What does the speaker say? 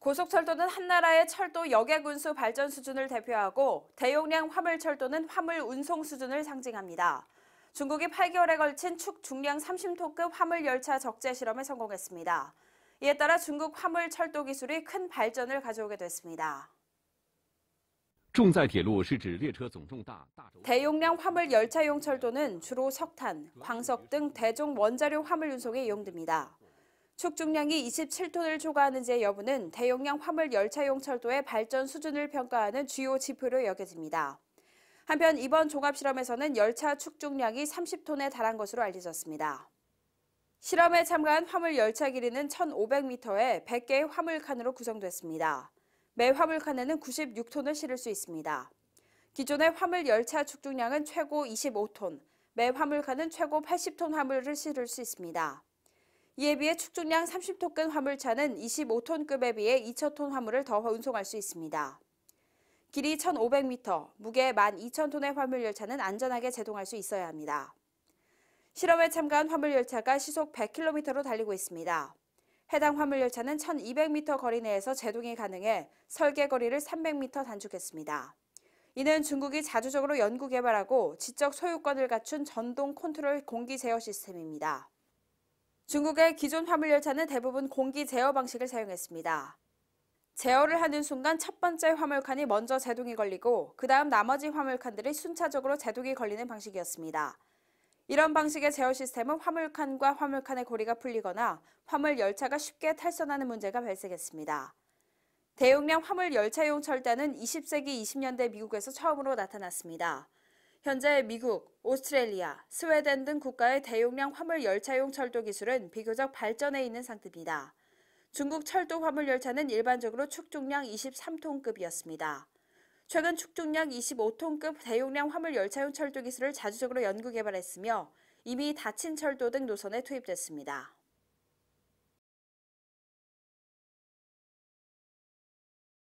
고속철도는 한나라의 철도 여객 운수 발전 수준을 대표하고 대용량 화물철도는 화물 운송 수준을 상징합니다. 중국이 8개월에 걸친 축 중량 30톤급 화물 열차 적재 실험에 성공했습니다. 이에 따라 중국 화물 철도 기술이 큰 발전을 가져오게 됐습니다. 대용량 화물 열차용 철도는 주로 석탄, 광석 등 대종 원자료 화물 운송에 이용됩니다. 축 중량이 27톤을 초과하는지의 여부는 대용량 화물 열차용 철도의 발전 수준을 평가하는 주요 지표로 여겨집니다. 한편 이번 종합실험에서는 열차 축 중량이 30톤에 달한 것으로 알려졌습니다. 실험에 참가한 화물 열차 길이는 1,500m에 100개의 화물칸으로 구성됐습니다. 매 화물칸에는 96톤을 실을 수 있습니다. 기존의 화물 열차 축 중량은 최고 25톤, 매 화물칸은 최고 80톤 화물을 실을 수 있습니다. 이에 비해 축중량 30톤급 화물차는 25톤급에 비해 2,000톤 화물을 더 운송할 수 있습니다. 길이 1,500m, 무게 12,000톤의 화물 열차는 안전하게 제동할 수 있어야 합니다. 실험에 참가한 화물 열차가 시속 100km로 달리고 있습니다. 해당 화물 열차는 1,200m 거리 내에서 제동이 가능해 설계 거리를 300m 단축했습니다. 이는 중국이 자주적으로 연구 개발하고 지적 소유권을 갖춘 전동 컨트롤 공기 제어 시스템입니다. 중국의 기존 화물열차는 대부분 공기 제어 방식을 사용했습니다. 제어를 하는 순간 첫 번째 화물칸이 먼저 제동이 걸리고 그 다음 나머지 화물칸들이 순차적으로 제동이 걸리는 방식이었습니다. 이런 방식의 제어 시스템은 화물칸과 화물칸의 고리가 풀리거나 화물 열차가 쉽게 탈선하는 문제가 발생했습니다. 대용량 화물 열차용 철단은 20세기 20년대 미국에서 처음으로 나타났습니다. 현재 미국, 오스트레일리아, 스웨덴 등 국가의 대용량 화물 열차용 철도 기술은 비교적 발전해 있는 상태입니다. 중국 철도 화물 열차는 일반적으로 축중량 23톤급이었습니다. 최근 축중량 25톤급 대용량 화물 열차용 철도 기술을 자주적으로 연구 개발했으며 이미 다친 철도 등 노선에 투입됐습니다.